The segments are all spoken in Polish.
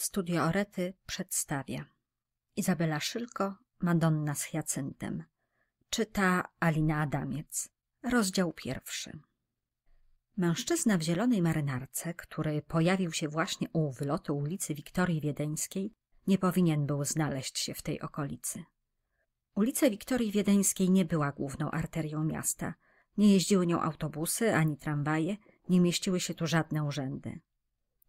Studio Orety przedstawia Izabela Szylko, Madonna z Hyacyntem. Czyta Alina Adamiec. Rozdział pierwszy. Mężczyzna w zielonej marynarce, który pojawił się właśnie u wylotu ulicy Wiktorii Wiedeńskiej, nie powinien był znaleźć się w tej okolicy. Ulica Wiktorii Wiedeńskiej nie była główną arterią miasta. Nie jeździły nią autobusy ani tramwaje, nie mieściły się tu żadne urzędy.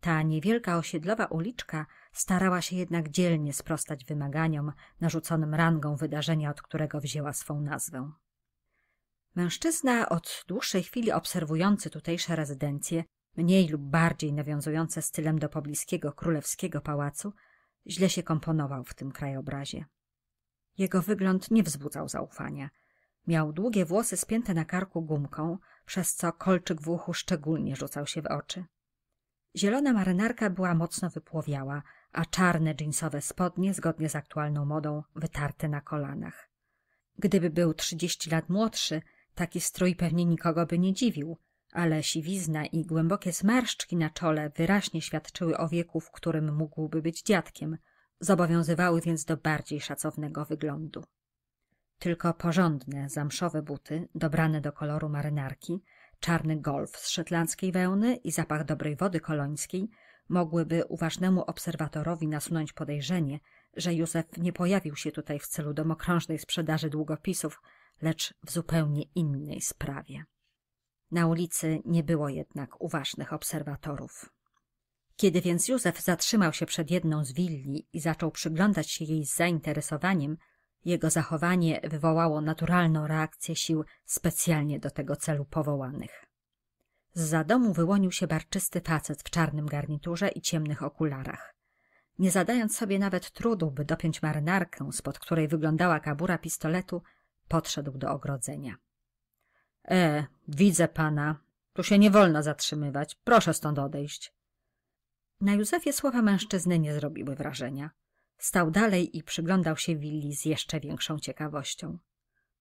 Ta niewielka osiedlowa uliczka starała się jednak dzielnie sprostać wymaganiom narzuconym rangą wydarzenia, od którego wzięła swą nazwę. Mężczyzna, od dłuższej chwili obserwujący tutejsze rezydencje, mniej lub bardziej nawiązujące stylem do pobliskiego królewskiego pałacu, źle się komponował w tym krajobrazie. Jego wygląd nie wzbudzał zaufania. Miał długie włosy spięte na karku gumką, przez co kolczyk w uchu szczególnie rzucał się w oczy. Zielona marynarka była mocno wypłowiała, a czarne dżinsowe spodnie, zgodnie z aktualną modą, wytarte na kolanach. Gdyby był trzydzieści lat młodszy, taki strój pewnie nikogo by nie dziwił, ale siwizna i głębokie zmarszczki na czole wyraźnie świadczyły o wieku, w którym mógłby być dziadkiem, zobowiązywały więc do bardziej szacownego wyglądu. Tylko porządne, zamszowe buty, dobrane do koloru marynarki, czarny golf z szetlandzkiej wełny i zapach dobrej wody kolońskiej mogłyby uważnemu obserwatorowi nasunąć podejrzenie, że Józef nie pojawił się tutaj w celu domokrążnej sprzedaży długopisów, lecz w zupełnie innej sprawie. Na ulicy nie było jednak uważnych obserwatorów. Kiedy więc Józef zatrzymał się przed jedną z willi i zaczął przyglądać się jej z zainteresowaniem, jego zachowanie wywołało naturalną reakcję sił specjalnie do tego celu powołanych. Za domu wyłonił się barczysty facet w czarnym garniturze i ciemnych okularach. Nie zadając sobie nawet trudu, by dopiąć marynarkę, spod której wyglądała kabura pistoletu, podszedł do ogrodzenia. — E, widzę pana. Tu się nie wolno zatrzymywać. Proszę stąd odejść. Na Józefie słowa mężczyzny nie zrobiły wrażenia. Stał dalej i przyglądał się willi z jeszcze większą ciekawością.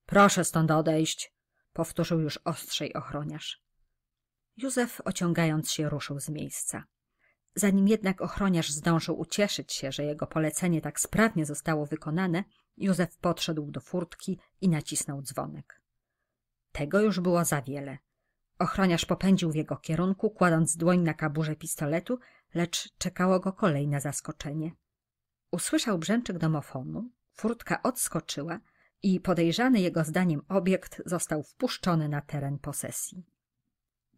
Proszę stąd odejść, powtórzył już ostrzej ochroniarz. Józef, ociągając się, ruszył z miejsca. Zanim jednak ochroniarz zdążył ucieszyć się, że jego polecenie tak sprawnie zostało wykonane, Józef podszedł do furtki i nacisnął dzwonek. Tego już było za wiele. Ochroniarz popędził w jego kierunku, kładąc dłoń na kaburze pistoletu, lecz czekało go kolejne zaskoczenie. Usłyszał brzęczyk domofonu, furtka odskoczyła i podejrzany jego zdaniem obiekt został wpuszczony na teren posesji.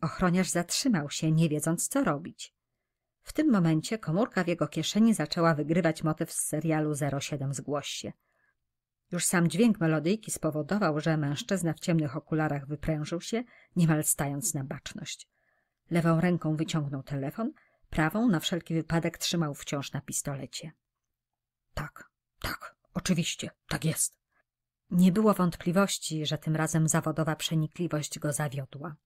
Ochroniarz zatrzymał się, nie wiedząc co robić. W tym momencie komórka w jego kieszeni zaczęła wygrywać motyw z serialu 07 Zgłoś się. Już sam dźwięk melodyjki spowodował, że mężczyzna w ciemnych okularach wyprężył się, niemal stając na baczność. Lewą ręką wyciągnął telefon, prawą na wszelki wypadek trzymał wciąż na pistolecie. Tak, tak, oczywiście, tak jest. Nie było wątpliwości, że tym razem zawodowa przenikliwość go zawiodła.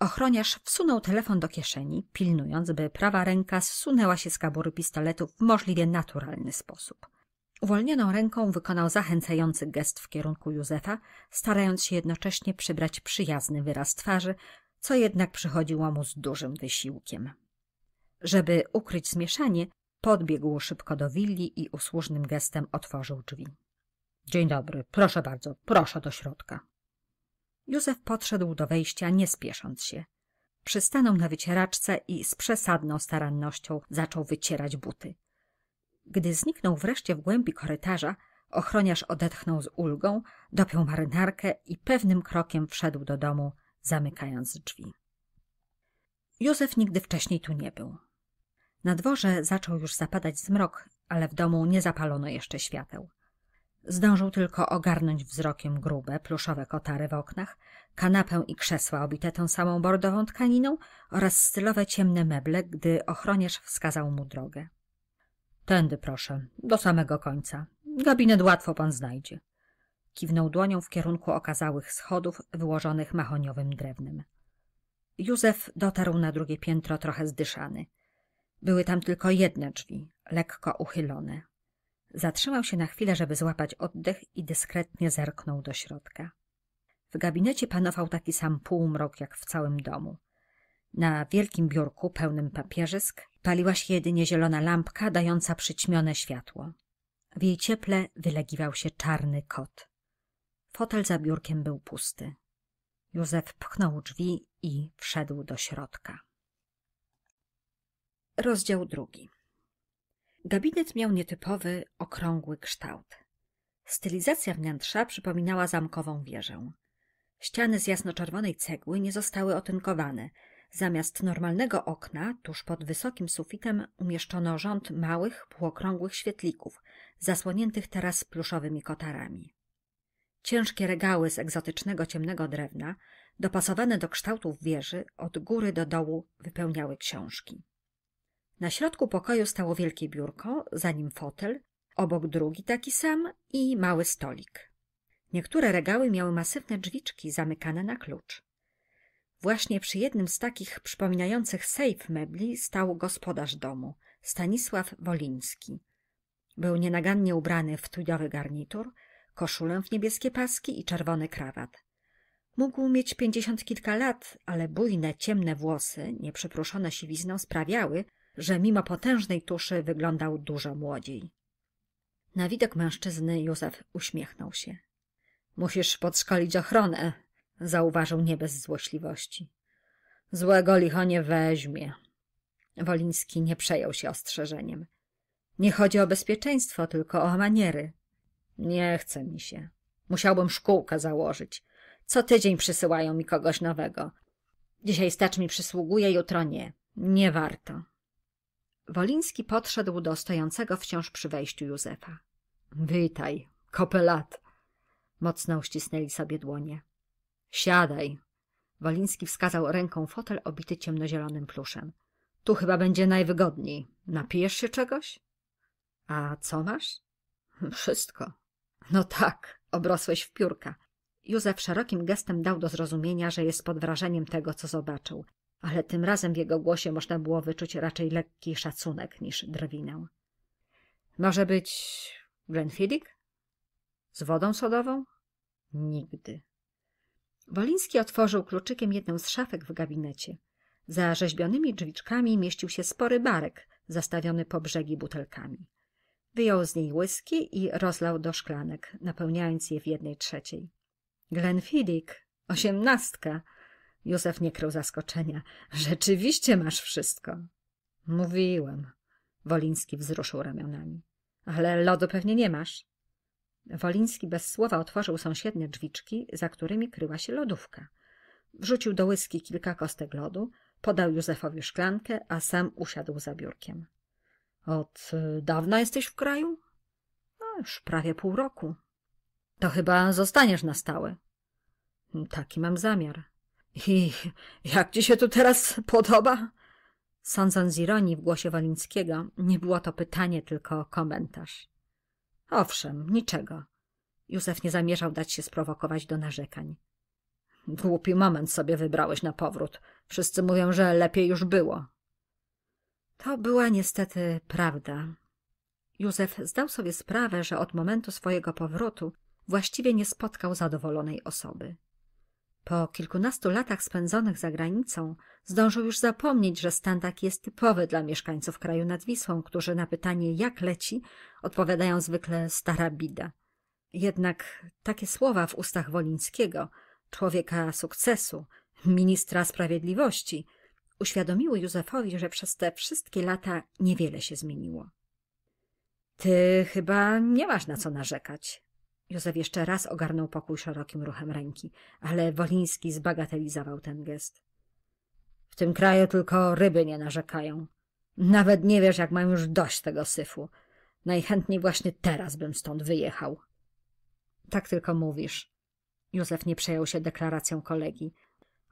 Ochroniarz wsunął telefon do kieszeni, pilnując, by prawa ręka zsunęła się z kabury pistoletu w możliwie naturalny sposób. Uwolnioną ręką wykonał zachęcający gest w kierunku Józefa, starając się jednocześnie przybrać przyjazny wyraz twarzy, co jednak przychodziło mu z dużym wysiłkiem. Żeby ukryć zmieszanie, Podbiegł szybko do willi i usłużnym gestem otworzył drzwi. Dzień dobry, proszę bardzo, proszę do środka. Józef podszedł do wejścia, nie spiesząc się. Przystanął na wycieraczce i z przesadną starannością zaczął wycierać buty. Gdy zniknął wreszcie w głębi korytarza, ochroniarz odetchnął z ulgą, dopiął marynarkę i pewnym krokiem wszedł do domu, zamykając drzwi. Józef nigdy wcześniej tu nie był. Na dworze zaczął już zapadać zmrok, ale w domu nie zapalono jeszcze świateł. Zdążył tylko ogarnąć wzrokiem grube, pluszowe kotary w oknach, kanapę i krzesła obite tą samą bordową tkaniną oraz stylowe ciemne meble, gdy ochroniarz wskazał mu drogę. Tędy proszę, do samego końca. Gabinet łatwo pan znajdzie. Kiwnął dłonią w kierunku okazałych schodów wyłożonych mahoniowym drewnem. Józef dotarł na drugie piętro trochę zdyszany – były tam tylko jedne drzwi, lekko uchylone. Zatrzymał się na chwilę, żeby złapać oddech i dyskretnie zerknął do środka. W gabinecie panował taki sam półmrok jak w całym domu. Na wielkim biurku pełnym papierzysk paliła się jedynie zielona lampka dająca przyćmione światło. W jej cieple wylegiwał się czarny kot. Fotel za biurkiem był pusty. Józef pchnął drzwi i wszedł do środka. Rozdział drugi. Gabinet miał nietypowy, okrągły kształt. Stylizacja wnętrza przypominała zamkową wieżę. Ściany z jasnoczerwonej cegły nie zostały otynkowane. Zamiast normalnego okna, tuż pod wysokim sufitem, umieszczono rząd małych, półokrągłych świetlików, zasłoniętych teraz pluszowymi kotarami. Ciężkie regały z egzotycznego ciemnego drewna, dopasowane do kształtów wieży, od góry do dołu wypełniały książki. Na środku pokoju stało wielkie biurko, za nim fotel, obok drugi taki sam i mały stolik. Niektóre regały miały masywne drzwiczki zamykane na klucz. Właśnie przy jednym z takich przypominających sejf mebli stał gospodarz domu, Stanisław Woliński. Był nienagannie ubrany w tudiowy garnitur, koszulę w niebieskie paski i czerwony krawat. Mógł mieć pięćdziesiąt kilka lat, ale bujne, ciemne włosy, nieprzypruszone siwizną, sprawiały, że mimo potężnej tuszy wyglądał dużo młodziej. Na widok mężczyzny Józef uśmiechnął się. Musisz podszkolić ochronę, zauważył nie bez złośliwości. Złego licho nie weźmie. Woliński nie przejął się ostrzeżeniem. Nie chodzi o bezpieczeństwo, tylko o maniery. Nie chce mi się. Musiałbym szkółkę założyć. Co tydzień przysyłają mi kogoś nowego. Dzisiaj stacz mi przysługuje, jutro nie. Nie warto. Woliński podszedł do stojącego wciąż przy wejściu Józefa. — Witaj, kopelat! Mocno uścisnęli sobie dłonie. — Siadaj! Woliński wskazał ręką fotel obity ciemnozielonym pluszem. — Tu chyba będzie najwygodniej. Napijesz się czegoś? — A co masz? — Wszystko. — No tak, obrosłeś w piórka. Józef szerokim gestem dał do zrozumienia, że jest pod wrażeniem tego, co zobaczył ale tym razem w jego głosie można było wyczuć raczej lekki szacunek niż drwinę. Może być Glenfiddich? Z wodą sodową? Nigdy. Woliński otworzył kluczykiem jedną z szafek w gabinecie. Za rzeźbionymi drzwiczkami mieścił się spory barek zastawiony po brzegi butelkami. Wyjął z niej łyski i rozlał do szklanek, napełniając je w jednej trzeciej. Glenfiddich, osiemnastka, Józef nie krył zaskoczenia. Rzeczywiście masz wszystko. Mówiłem. Woliński wzruszył ramionami. Ale lodu pewnie nie masz. Woliński bez słowa otworzył sąsiednie drzwiczki, za którymi kryła się lodówka. Wrzucił do łyski kilka kostek lodu, podał Józefowi szklankę, a sam usiadł za biurkiem. Od dawna jesteś w kraju? No, już prawie pół roku. To chyba zostaniesz na stałe. Taki mam zamiar. I jak ci się tu teraz podoba? Sądząc z ironii w głosie Wolińskiego, nie było to pytanie, tylko komentarz. Owszem, niczego. Józef nie zamierzał dać się sprowokować do narzekań. Głupi moment sobie wybrałeś na powrót. Wszyscy mówią, że lepiej już było. To była niestety prawda. Józef zdał sobie sprawę, że od momentu swojego powrotu właściwie nie spotkał zadowolonej osoby. Po kilkunastu latach spędzonych za granicą zdążył już zapomnieć, że stan taki jest typowy dla mieszkańców kraju nad Wisłą, którzy na pytanie jak leci odpowiadają zwykle stara bida. Jednak takie słowa w ustach Wolińskiego, człowieka sukcesu, ministra sprawiedliwości, uświadomiły Józefowi, że przez te wszystkie lata niewiele się zmieniło. Ty chyba nie masz na co narzekać, Józef jeszcze raz ogarnął pokój szerokim ruchem ręki, ale Woliński zbagatelizował ten gest. W tym kraju tylko ryby nie narzekają. Nawet nie wiesz, jak mam już dość tego syfu. Najchętniej właśnie teraz bym stąd wyjechał. Tak tylko mówisz. Józef nie przejął się deklaracją kolegi.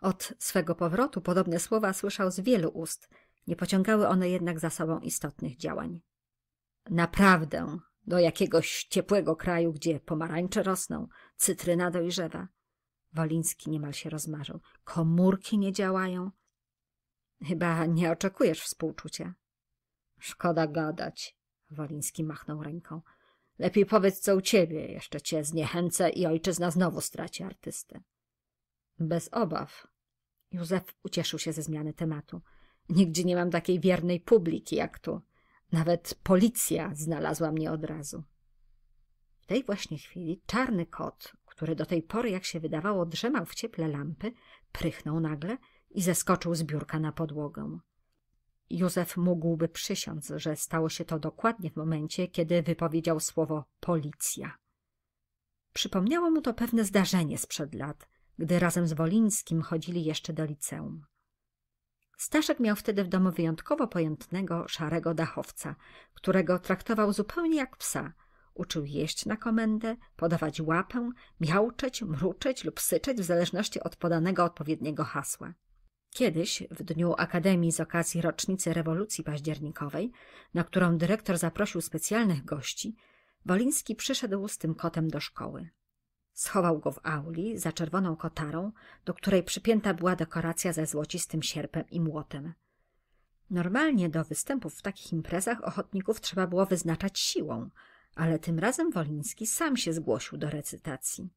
Od swego powrotu podobne słowa słyszał z wielu ust. Nie pociągały one jednak za sobą istotnych działań. Naprawdę, do jakiegoś ciepłego kraju, gdzie pomarańcze rosną, cytryna dojrzewa. Woliński niemal się rozmarzył. Komórki nie działają. Chyba nie oczekujesz współczucia. Szkoda gadać, Woliński machnął ręką. Lepiej powiedz, co u ciebie, jeszcze cię zniechęcę i ojczyzna znowu straci artystę. Bez obaw. Józef ucieszył się ze zmiany tematu. Nigdzie nie mam takiej wiernej publiki jak tu. Nawet policja znalazła mnie od razu. W tej właśnie chwili czarny kot, który do tej pory, jak się wydawało, drzemał w cieple lampy, prychnął nagle i zeskoczył z biurka na podłogę. Józef mógłby przysiąc, że stało się to dokładnie w momencie, kiedy wypowiedział słowo policja. Przypomniało mu to pewne zdarzenie sprzed lat, gdy razem z Wolińskim chodzili jeszcze do liceum. Staszek miał wtedy w domu wyjątkowo pojętnego, szarego dachowca, którego traktował zupełnie jak psa. Uczył jeść na komendę, podawać łapę, miauczeć, mruczeć lub syczeć w zależności od podanego odpowiedniego hasła. Kiedyś, w dniu Akademii z okazji rocznicy rewolucji październikowej, na którą dyrektor zaprosił specjalnych gości, Woliński przyszedł z tym kotem do szkoły. Schował go w auli za czerwoną kotarą, do której przypięta była dekoracja ze złocistym sierpem i młotem. Normalnie do występów w takich imprezach ochotników trzeba było wyznaczać siłą, ale tym razem Woliński sam się zgłosił do recytacji.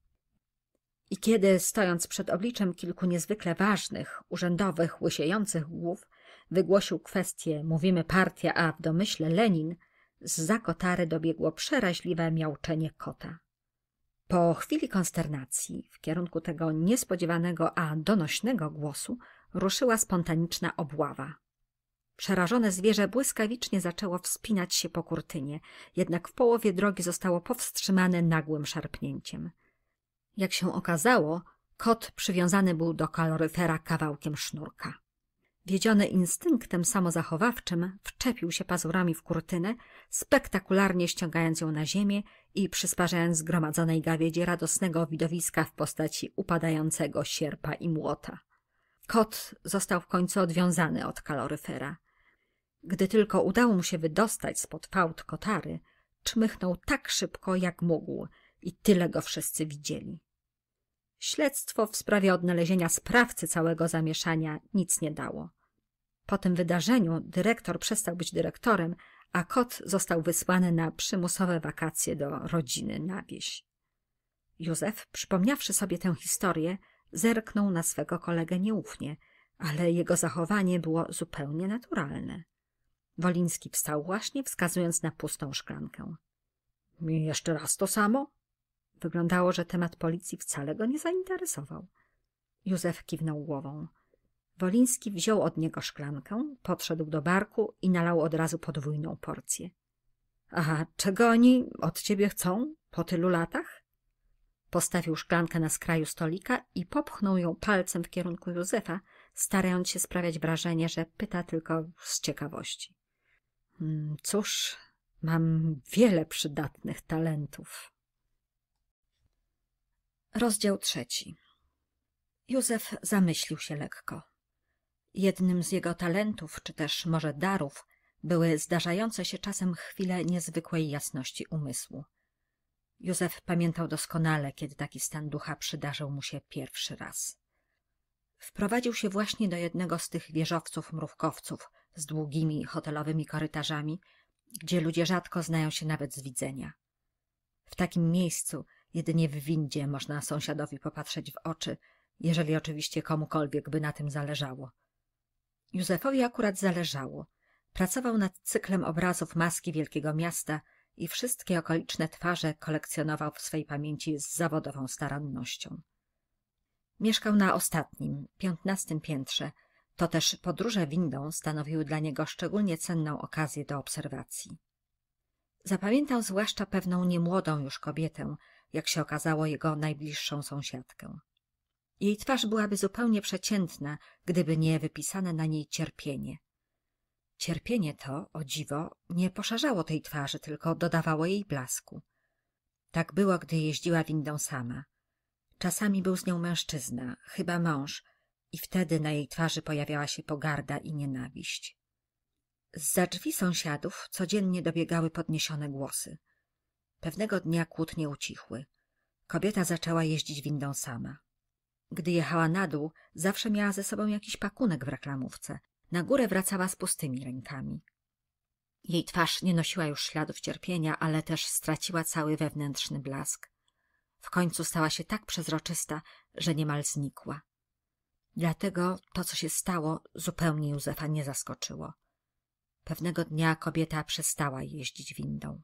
I kiedy, stojąc przed obliczem kilku niezwykle ważnych, urzędowych, łysiejących głów, wygłosił kwestię mówimy partia, a w domyśle Lenin, z zakotary dobiegło przeraźliwe miauczenie kota. Po chwili konsternacji w kierunku tego niespodziewanego, a donośnego głosu ruszyła spontaniczna obława. Przerażone zwierzę błyskawicznie zaczęło wspinać się po kurtynie, jednak w połowie drogi zostało powstrzymane nagłym szarpnięciem. Jak się okazało, kot przywiązany był do kaloryfera kawałkiem sznurka. Wiedziony instynktem samozachowawczym, wczepił się pazurami w kurtynę, spektakularnie ściągając ją na ziemię i przysparzając zgromadzonej gawiedzie radosnego widowiska w postaci upadającego sierpa i młota. Kot został w końcu odwiązany od kaloryfera. Gdy tylko udało mu się wydostać spod fałd kotary, czmychnął tak szybko, jak mógł i tyle go wszyscy widzieli. Śledztwo w sprawie odnalezienia sprawcy całego zamieszania nic nie dało. Po tym wydarzeniu dyrektor przestał być dyrektorem, a kot został wysłany na przymusowe wakacje do rodziny na wieś. Józef, przypomniawszy sobie tę historię, zerknął na swego kolegę nieufnie, ale jego zachowanie było zupełnie naturalne. Woliński wstał właśnie, wskazując na pustą szklankę. — Jeszcze raz to samo? Wyglądało, że temat policji wcale go nie zainteresował. Józef kiwnął głową. Woliński wziął od niego szklankę, podszedł do barku i nalał od razu podwójną porcję. A czego oni od ciebie chcą po tylu latach? Postawił szklankę na skraju stolika i popchnął ją palcem w kierunku Józefa, starając się sprawiać wrażenie, że pyta tylko z ciekawości. Hmm, cóż, mam wiele przydatnych talentów. Rozdział trzeci. Józef zamyślił się lekko. Jednym z jego talentów, czy też może darów, były zdarzające się czasem chwile niezwykłej jasności umysłu. Józef pamiętał doskonale, kiedy taki stan ducha przydarzył mu się pierwszy raz. Wprowadził się właśnie do jednego z tych wieżowców mrówkowców z długimi hotelowymi korytarzami, gdzie ludzie rzadko znają się nawet z widzenia. W takim miejscu Jedynie w windzie można sąsiadowi popatrzeć w oczy, jeżeli oczywiście komukolwiek by na tym zależało. Józefowi akurat zależało. Pracował nad cyklem obrazów maski wielkiego miasta i wszystkie okoliczne twarze kolekcjonował w swej pamięci z zawodową starannością. Mieszkał na ostatnim, piętnastym piętrze, to też podróże windą stanowiły dla niego szczególnie cenną okazję do obserwacji. Zapamiętał zwłaszcza pewną niemłodą już kobietę, jak się okazało, jego najbliższą sąsiadkę. Jej twarz byłaby zupełnie przeciętna, gdyby nie wypisane na niej cierpienie. Cierpienie to, o dziwo, nie poszerzało tej twarzy, tylko dodawało jej blasku. Tak było, gdy jeździła windą sama. Czasami był z nią mężczyzna, chyba mąż, i wtedy na jej twarzy pojawiała się pogarda i nienawiść. Z za drzwi sąsiadów codziennie dobiegały podniesione głosy. Pewnego dnia kłótnie ucichły. Kobieta zaczęła jeździć windą sama. Gdy jechała na dół, zawsze miała ze sobą jakiś pakunek w reklamówce. Na górę wracała z pustymi rękami. Jej twarz nie nosiła już śladów cierpienia, ale też straciła cały wewnętrzny blask. W końcu stała się tak przezroczysta, że niemal znikła. Dlatego to, co się stało, zupełnie Józefa nie zaskoczyło. Pewnego dnia kobieta przestała jeździć windą.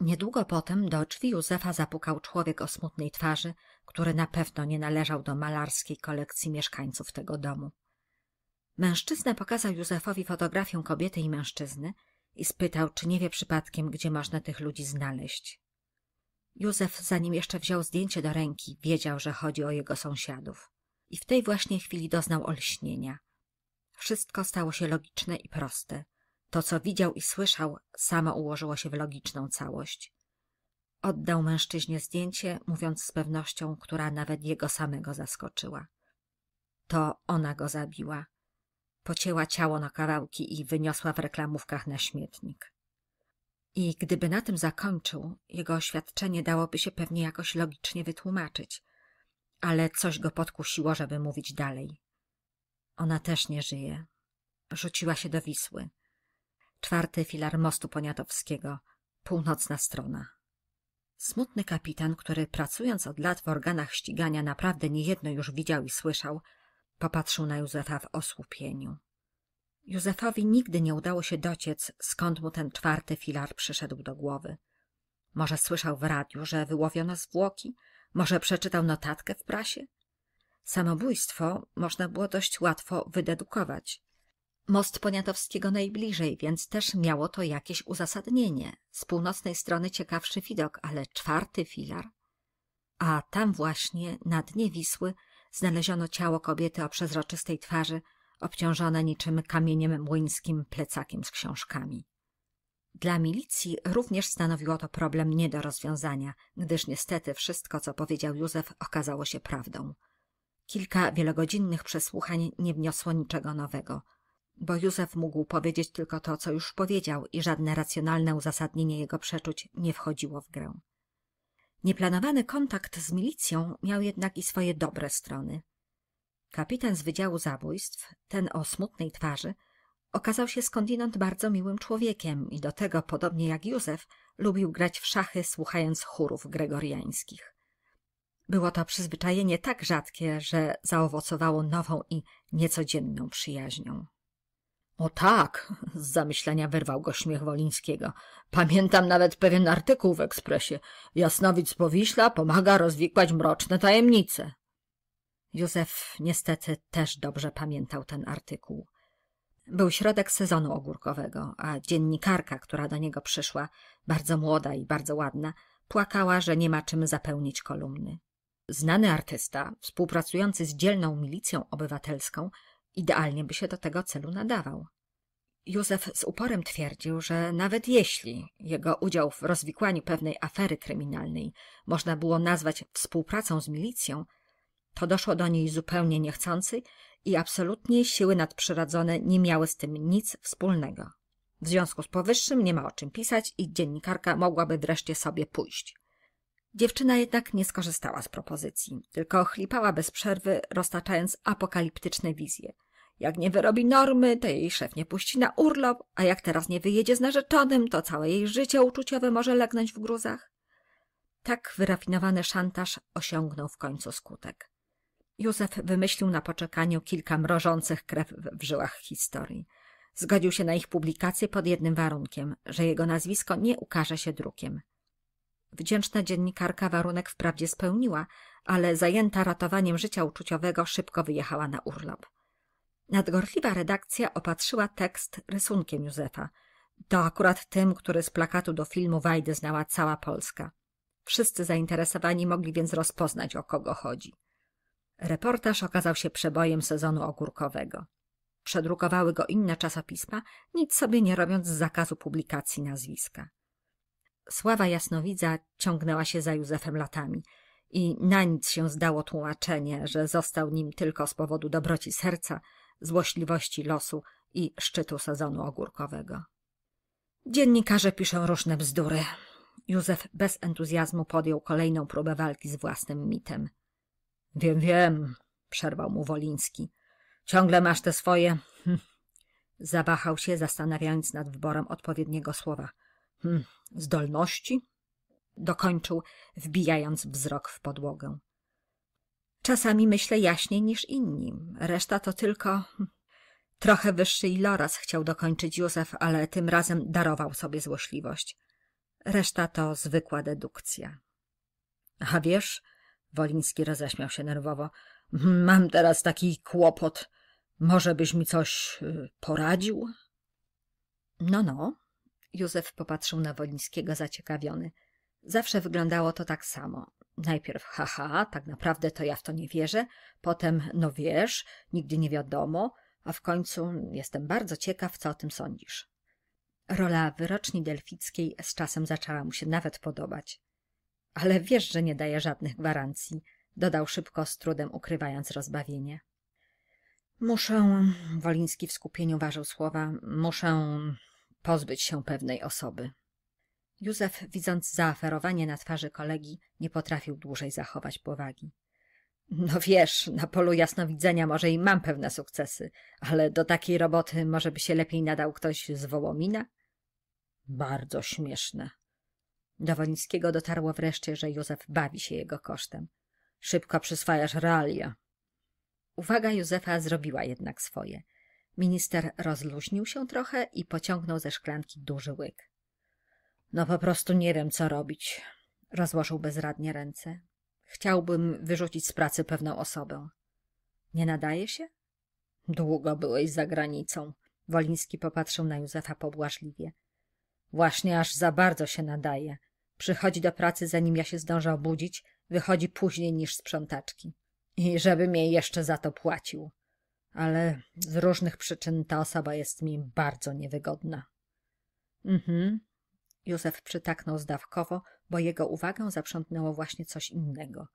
Niedługo potem do drzwi Józefa zapukał człowiek o smutnej twarzy, który na pewno nie należał do malarskiej kolekcji mieszkańców tego domu. Mężczyzna pokazał Józefowi fotografię kobiety i mężczyzny i spytał, czy nie wie przypadkiem, gdzie można tych ludzi znaleźć. Józef, zanim jeszcze wziął zdjęcie do ręki, wiedział, że chodzi o jego sąsiadów. I w tej właśnie chwili doznał olśnienia. Wszystko stało się logiczne i proste. To, co widział i słyszał, samo ułożyło się w logiczną całość. Oddał mężczyźnie zdjęcie, mówiąc z pewnością, która nawet jego samego zaskoczyła. To ona go zabiła. Pocięła ciało na kawałki i wyniosła w reklamówkach na śmietnik. I gdyby na tym zakończył, jego oświadczenie dałoby się pewnie jakoś logicznie wytłumaczyć, ale coś go podkusiło, żeby mówić dalej. Ona też nie żyje. Rzuciła się do Wisły. Czwarty filar mostu poniatowskiego. Północna strona. Smutny kapitan, który pracując od lat w organach ścigania naprawdę niejedno już widział i słyszał, popatrzył na Józefa w osłupieniu. Józefowi nigdy nie udało się dociec, skąd mu ten czwarty filar przyszedł do głowy. Może słyszał w radiu, że wyłowiono zwłoki, może przeczytał notatkę w prasie? Samobójstwo można było dość łatwo wydedukować. Most Poniatowskiego najbliżej, więc też miało to jakieś uzasadnienie. Z północnej strony ciekawszy widok, ale czwarty filar. A tam właśnie, na dnie Wisły, znaleziono ciało kobiety o przezroczystej twarzy, obciążone niczym kamieniem młyńskim plecakiem z książkami. Dla milicji również stanowiło to problem nie do rozwiązania, gdyż niestety wszystko, co powiedział Józef, okazało się prawdą. Kilka wielogodzinnych przesłuchań nie wniosło niczego nowego – bo Józef mógł powiedzieć tylko to, co już powiedział i żadne racjonalne uzasadnienie jego przeczuć nie wchodziło w grę. Nieplanowany kontakt z milicją miał jednak i swoje dobre strony. Kapitan z Wydziału Zabójstw, ten o smutnej twarzy, okazał się skądinąd bardzo miłym człowiekiem i do tego, podobnie jak Józef, lubił grać w szachy, słuchając chórów gregoriańskich. Było to przyzwyczajenie tak rzadkie, że zaowocowało nową i niecodzienną przyjaźnią. O tak, z zamyślenia wyrwał go śmiech Wolińskiego. Pamiętam nawet pewien artykuł w ekspresie. Jasnowic Powiśla pomaga rozwikłać mroczne tajemnice. Józef niestety też dobrze pamiętał ten artykuł. Był środek sezonu ogórkowego, a dziennikarka, która do niego przyszła, bardzo młoda i bardzo ładna, płakała, że nie ma czym zapełnić kolumny. Znany artysta, współpracujący z dzielną milicją obywatelską, idealnie by się do tego celu nadawał. Józef z uporem twierdził, że nawet jeśli jego udział w rozwikłaniu pewnej afery kryminalnej można było nazwać współpracą z milicją, to doszło do niej zupełnie niechcący i absolutnie siły nadprzyrodzone nie miały z tym nic wspólnego. W związku z powyższym nie ma o czym pisać i dziennikarka mogłaby wreszcie sobie pójść. Dziewczyna jednak nie skorzystała z propozycji, tylko chlipała bez przerwy, roztaczając apokaliptyczne wizje – jak nie wyrobi normy, to jej szef nie puści na urlop, a jak teraz nie wyjedzie z narzeczonym, to całe jej życie uczuciowe może legnąć w gruzach. Tak wyrafinowany szantaż osiągnął w końcu skutek. Józef wymyślił na poczekaniu kilka mrożących krew w żyłach historii. Zgodził się na ich publikację pod jednym warunkiem, że jego nazwisko nie ukaże się drukiem. Wdzięczna dziennikarka warunek wprawdzie spełniła, ale zajęta ratowaniem życia uczuciowego szybko wyjechała na urlop. Nadgorliwa redakcja opatrzyła tekst rysunkiem Józefa. To akurat tym, który z plakatu do filmu Wajdy znała cała Polska. Wszyscy zainteresowani mogli więc rozpoznać, o kogo chodzi. Reportaż okazał się przebojem sezonu ogórkowego. Przedrukowały go inne czasopisma, nic sobie nie robiąc z zakazu publikacji nazwiska. Sława Jasnowidza ciągnęła się za Józefem latami i na nic się zdało tłumaczenie, że został nim tylko z powodu dobroci serca – złośliwości losu i szczytu sezonu ogórkowego. Dziennikarze piszą różne bzdury. Józef bez entuzjazmu podjął kolejną próbę walki z własnym mitem. Wiem, wiem, przerwał mu Woliński. Ciągle masz te swoje. Hm. Zawahał się, zastanawiając nad wyborem odpowiedniego słowa. Hm. Zdolności? Dokończył, wbijając wzrok w podłogę. Czasami myślę jaśniej niż inni. Reszta to tylko... Hm, trochę wyższy iloraz chciał dokończyć Józef, ale tym razem darował sobie złośliwość. Reszta to zwykła dedukcja. A wiesz, Woliński roześmiał się nerwowo, hm, mam teraz taki kłopot. Może byś mi coś y, poradził? No, no. Józef popatrzył na Wolińskiego zaciekawiony. Zawsze wyglądało to tak samo. Najpierw haha, tak naprawdę to ja w to nie wierzę, potem no wiesz, nigdy nie wiadomo, a w końcu jestem bardzo ciekaw, co o tym sądzisz. Rola wyroczni delfickiej z czasem zaczęła mu się nawet podobać. Ale wiesz, że nie daje żadnych gwarancji, dodał szybko, z trudem ukrywając rozbawienie. Muszę, Woliński w skupieniu ważył słowa, muszę pozbyć się pewnej osoby. Józef, widząc zaaferowanie na twarzy kolegi, nie potrafił dłużej zachować powagi. No wiesz, na polu jasnowidzenia może i mam pewne sukcesy, ale do takiej roboty może by się lepiej nadał ktoś z Wołomina? Bardzo śmieszne. Do Wolińskiego dotarło wreszcie, że Józef bawi się jego kosztem. Szybko przyswajasz realia. Uwaga Józefa zrobiła jednak swoje. Minister rozluźnił się trochę i pociągnął ze szklanki duży łyk. No po prostu nie wiem, co robić. Rozłożył bezradnie ręce. Chciałbym wyrzucić z pracy pewną osobę. Nie nadaje się? Długo byłeś za granicą. Woliński popatrzył na Józefa pobłażliwie. Właśnie aż za bardzo się nadaje. Przychodzi do pracy, zanim ja się zdążę obudzić, wychodzi później niż sprzątaczki. I żebym jej jeszcze za to płacił. Ale z różnych przyczyn ta osoba jest mi bardzo niewygodna. Mhm, Józef przytaknął zdawkowo, bo jego uwagę zaprzątnęło właśnie coś innego.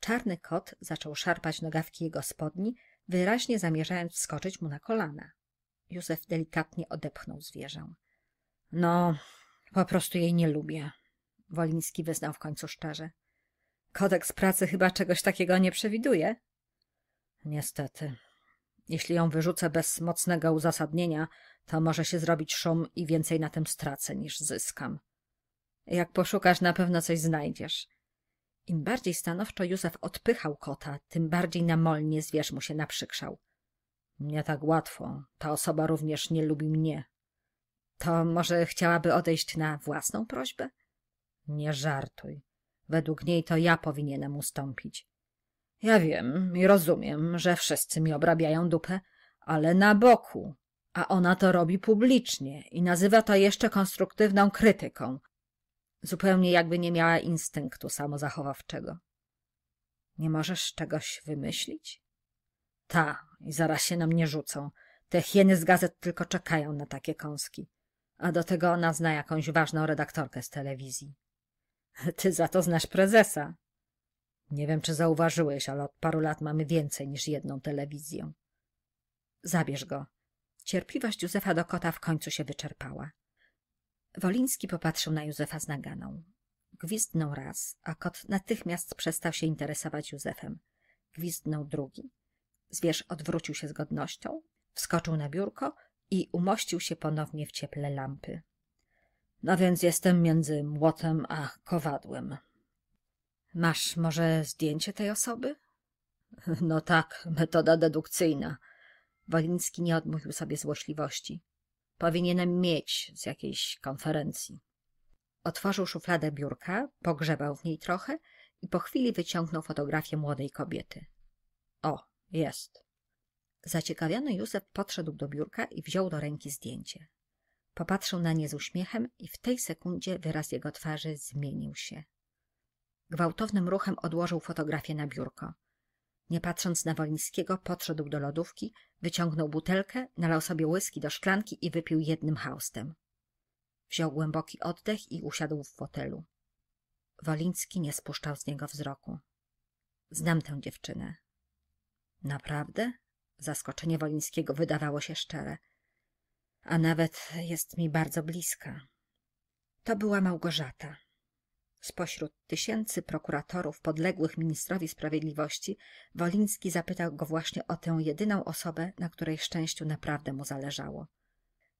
Czarny kot zaczął szarpać nogawki jego spodni, wyraźnie zamierzając wskoczyć mu na kolana. Józef delikatnie odepchnął zwierzę. No, po prostu jej nie lubię, Woliński wyznał w końcu szczerze. Kodeks pracy chyba czegoś takiego nie przewiduje. Niestety. Jeśli ją wyrzucę bez mocnego uzasadnienia, to może się zrobić szum i więcej na tym stracę niż zyskam. Jak poszukasz, na pewno coś znajdziesz. Im bardziej stanowczo Józef odpychał kota, tym bardziej namolnie zwierz mu się naprzykrzał. Nie tak łatwo. Ta osoba również nie lubi mnie. To może chciałaby odejść na własną prośbę? Nie żartuj. Według niej to ja powinienem ustąpić. Ja wiem i rozumiem, że wszyscy mi obrabiają dupę, ale na boku a ona to robi publicznie i nazywa to jeszcze konstruktywną krytyką, zupełnie jakby nie miała instynktu samozachowawczego. Nie możesz czegoś wymyślić? Ta, i zaraz się na mnie rzucą. Te hieny z gazet tylko czekają na takie kąski. A do tego ona zna jakąś ważną redaktorkę z telewizji. Ty za to znasz prezesa. Nie wiem, czy zauważyłeś, ale od paru lat mamy więcej niż jedną telewizję. Zabierz go, Cierpliwość Józefa do kota w końcu się wyczerpała. Woliński popatrzył na Józefa z naganą. Gwizdnął raz, a kot natychmiast przestał się interesować Józefem. Gwizdnął drugi. Zwierz odwrócił się z godnością, wskoczył na biurko i umościł się ponownie w cieple lampy. No więc jestem między młotem a kowadłem. Masz może zdjęcie tej osoby? No tak, metoda dedukcyjna. Woliński nie odmówił sobie złośliwości. Powinienem mieć z jakiejś konferencji. Otworzył szufladę biurka, pogrzebał w niej trochę i po chwili wyciągnął fotografię młodej kobiety. O, jest. Zaciekawiony Józef podszedł do biurka i wziął do ręki zdjęcie. Popatrzył na nie z uśmiechem i w tej sekundzie wyraz jego twarzy zmienił się. Gwałtownym ruchem odłożył fotografię na biurko. Nie patrząc na Wolińskiego, podszedł do lodówki, wyciągnął butelkę, nalał sobie łyski do szklanki i wypił jednym haustem. Wziął głęboki oddech i usiadł w fotelu. Woliński nie spuszczał z niego wzroku. Znam tę dziewczynę. Naprawdę? Zaskoczenie Wolińskiego wydawało się szczere. A nawet jest mi bardzo bliska. To była Małgorzata. Spośród tysięcy prokuratorów podległych ministrowi sprawiedliwości, Woliński zapytał go właśnie o tę jedyną osobę, na której szczęściu naprawdę mu zależało.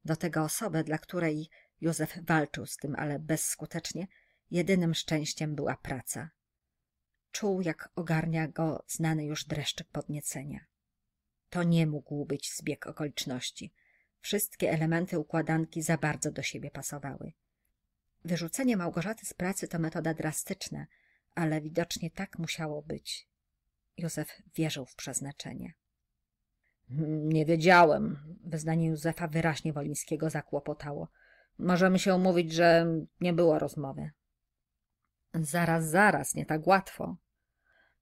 Do tego osobę, dla której Józef walczył z tym, ale bezskutecznie, jedynym szczęściem była praca. Czuł, jak ogarnia go znany już dreszczyk podniecenia. To nie mógł być zbieg okoliczności. Wszystkie elementy układanki za bardzo do siebie pasowały. Wyrzucenie Małgorzaty z pracy to metoda drastyczna, ale widocznie tak musiało być. Józef wierzył w przeznaczenie. Nie wiedziałem. Wyznanie Józefa wyraźnie Wolińskiego zakłopotało. Możemy się umówić, że nie było rozmowy. Zaraz, zaraz, nie tak łatwo.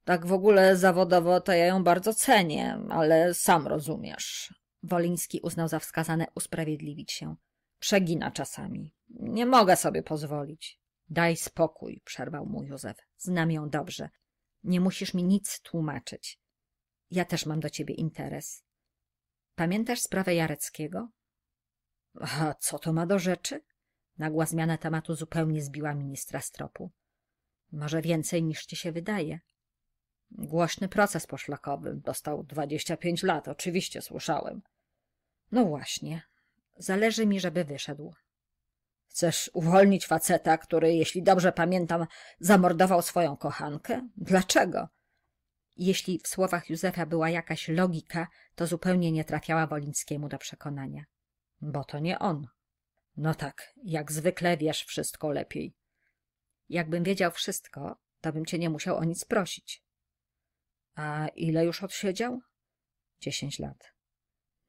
Tak w ogóle zawodowo to ja ją bardzo cenię, ale sam rozumiesz. Woliński uznał za wskazane usprawiedliwić się. Przegina czasami. Nie mogę sobie pozwolić. Daj spokój, przerwał mu Józef. Znam ją dobrze. Nie musisz mi nic tłumaczyć. Ja też mam do ciebie interes. Pamiętasz sprawę Jareckiego? A co to ma do rzeczy? Nagła zmiana tematu zupełnie zbiła ministra z tropu. Może więcej niż ci się wydaje. Głośny proces poszlakowy. Dostał dwadzieścia pięć lat, oczywiście słyszałem. No właśnie, Zależy mi, żeby wyszedł. Chcesz uwolnić faceta, który, jeśli dobrze pamiętam, zamordował swoją kochankę? Dlaczego? Jeśli w słowach Józefa była jakaś logika, to zupełnie nie trafiała Wolińskiemu do przekonania. Bo to nie on. No tak, jak zwykle wiesz wszystko lepiej. Jakbym wiedział wszystko, to bym cię nie musiał o nic prosić. A ile już odsiedział? Dziesięć lat.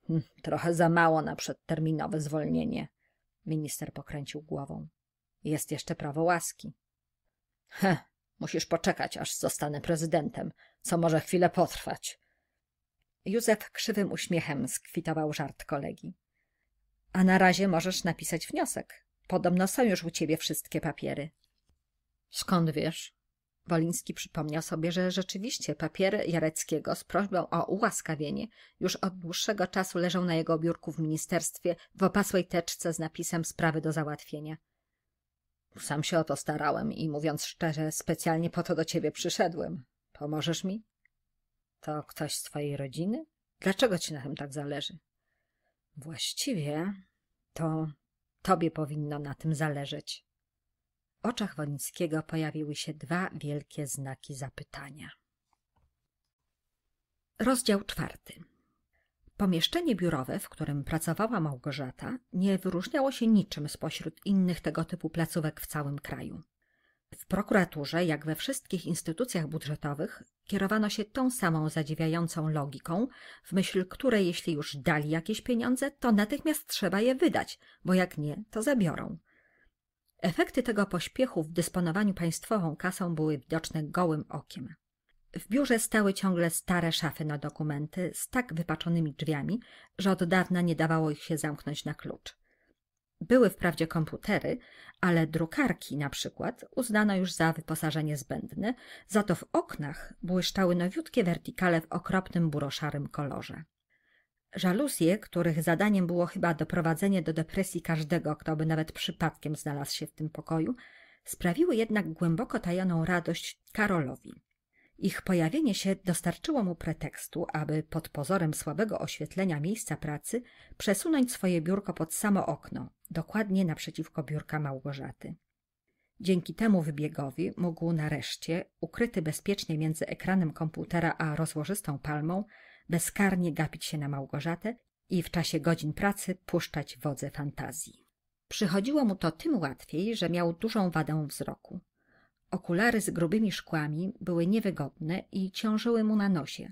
Hmm, trochę za mało na przedterminowe zwolnienie. Minister pokręcił głową. Jest jeszcze prawo łaski. He, musisz poczekać, aż zostanę prezydentem, co może chwilę potrwać. Józef krzywym uśmiechem skwitował żart kolegi. A na razie możesz napisać wniosek. Podobno są już u ciebie wszystkie papiery. Skąd wiesz? Woliński przypomniał sobie, że rzeczywiście papier Jareckiego z prośbą o ułaskawienie już od dłuższego czasu leżał na jego biurku w ministerstwie w opasłej teczce z napisem sprawy do załatwienia. Sam się o to starałem i mówiąc szczerze, specjalnie po to do ciebie przyszedłem. Pomożesz mi? To ktoś z twojej rodziny? Dlaczego ci na tym tak zależy? Właściwie to tobie powinno na tym zależeć oczach Wonickiego pojawiły się dwa wielkie znaki zapytania. Rozdział czwarty. Pomieszczenie biurowe, w którym pracowała Małgorzata, nie wyróżniało się niczym spośród innych tego typu placówek w całym kraju. W prokuraturze, jak we wszystkich instytucjach budżetowych, kierowano się tą samą zadziwiającą logiką, w myśl której jeśli już dali jakieś pieniądze, to natychmiast trzeba je wydać, bo jak nie, to zabiorą – Efekty tego pośpiechu w dysponowaniu państwową kasą były widoczne gołym okiem. W biurze stały ciągle stare szafy na dokumenty z tak wypaczonymi drzwiami, że od dawna nie dawało ich się zamknąć na klucz. Były wprawdzie komputery, ale drukarki na przykład uznano już za wyposażenie zbędne, za to w oknach błyszczały nowiutkie wertykale w okropnym buroszarym kolorze. Żaluzje, których zadaniem było chyba doprowadzenie do depresji każdego, kto by nawet przypadkiem znalazł się w tym pokoju, sprawiły jednak głęboko tajoną radość Karolowi. Ich pojawienie się dostarczyło mu pretekstu, aby pod pozorem słabego oświetlenia miejsca pracy przesunąć swoje biurko pod samo okno, dokładnie naprzeciwko biurka Małgorzaty. Dzięki temu wybiegowi mógł nareszcie, ukryty bezpiecznie między ekranem komputera a rozłożystą palmą, bezkarnie gapić się na Małgorzatę i w czasie godzin pracy puszczać wodze fantazji. Przychodziło mu to tym łatwiej, że miał dużą wadę wzroku. Okulary z grubymi szkłami były niewygodne i ciążyły mu na nosie.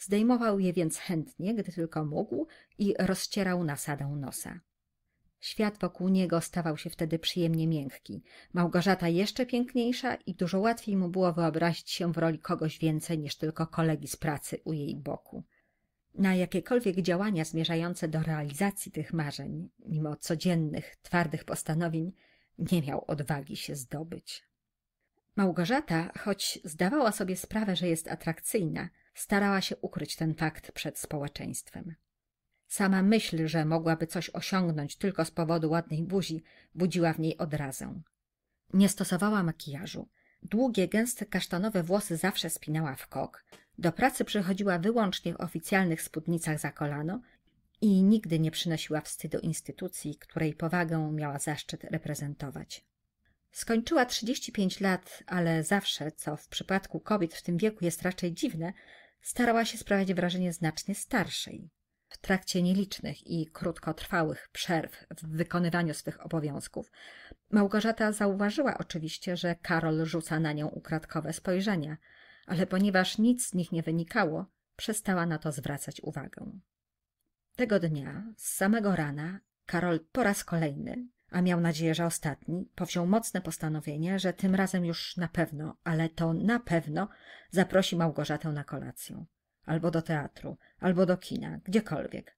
Zdejmował je więc chętnie, gdy tylko mógł i rozcierał nasadę nosa. Świat wokół niego stawał się wtedy przyjemnie miękki. Małgorzata jeszcze piękniejsza i dużo łatwiej mu było wyobrazić się w roli kogoś więcej niż tylko kolegi z pracy u jej boku. Na jakiekolwiek działania zmierzające do realizacji tych marzeń, mimo codziennych, twardych postanowień, nie miał odwagi się zdobyć. Małgorzata, choć zdawała sobie sprawę, że jest atrakcyjna, starała się ukryć ten fakt przed społeczeństwem. Sama myśl, że mogłaby coś osiągnąć tylko z powodu ładnej buzi, budziła w niej odrazę. Nie stosowała makijażu. Długie, gęste kasztanowe włosy zawsze spinała w kok. Do pracy przychodziła wyłącznie w oficjalnych spódnicach za kolano i nigdy nie przynosiła wstydu instytucji, której powagę miała zaszczyt reprezentować. Skończyła 35 lat, ale zawsze, co w przypadku kobiet w tym wieku jest raczej dziwne, starała się sprawiać wrażenie znacznie starszej. W trakcie nielicznych i krótkotrwałych przerw w wykonywaniu swych obowiązków, Małgorzata zauważyła oczywiście, że Karol rzuca na nią ukradkowe spojrzenia, ale ponieważ nic z nich nie wynikało, przestała na to zwracać uwagę. Tego dnia, z samego rana, Karol po raz kolejny, a miał nadzieję, że ostatni, powziął mocne postanowienie, że tym razem już na pewno, ale to na pewno zaprosi Małgorzatę na kolację albo do teatru, albo do kina, gdziekolwiek.